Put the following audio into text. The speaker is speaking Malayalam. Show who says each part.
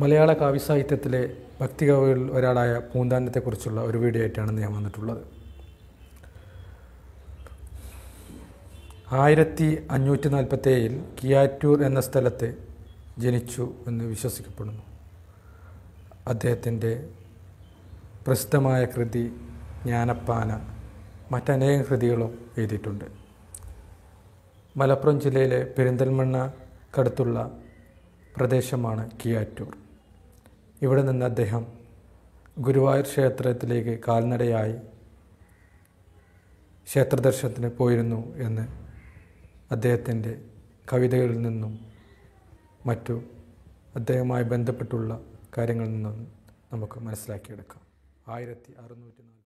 Speaker 1: മലയാള കാവ്യസാഹിത്യത്തിലെ ഭക്തികവികളിൽ ഒരാളായ പൂന്താനത്തെക്കുറിച്ചുള്ള ഒരു വീഡിയോ ആയിട്ടാണ് ഞാൻ വന്നിട്ടുള്ളത് ആയിരത്തി അഞ്ഞൂറ്റി നാൽപ്പത്തേഴിൽ കിയാറ്റൂർ എന്ന സ്ഥലത്ത് ജനിച്ചു എന്ന് വിശ്വസിക്കപ്പെടുന്നു അദ്ദേഹത്തിൻ്റെ പ്രസിദ്ധമായ കൃതി ജ്ഞാനപ്പാന മറ്റനേകം കൃതികളും എഴുതിയിട്ടുണ്ട് മലപ്പുറം ജില്ലയിലെ പെരിന്തൽമണ്ണ കടുത്തുള്ള പ്രദേശമാണ് കിയാറ്റൂർ ഇവിടെ നിന്ന് അദ്ദേഹം ഗുരുവായൂർ ക്ഷേത്രത്തിലേക്ക് കാൽനടയായി ക്ഷേത്രദർശനത്തിന് പോയിരുന്നു എന്ന് അദ്ദേഹത്തിൻ്റെ കവിതകളിൽ നിന്നും മറ്റു അദ്ദേഹവുമായി ബന്ധപ്പെട്ടുള്ള കാര്യങ്ങളിൽ നിന്നും നമുക്ക് മനസ്സിലാക്കിയെടുക്കാം
Speaker 2: ആയിരത്തി അറുന്നൂറ്റി നാല്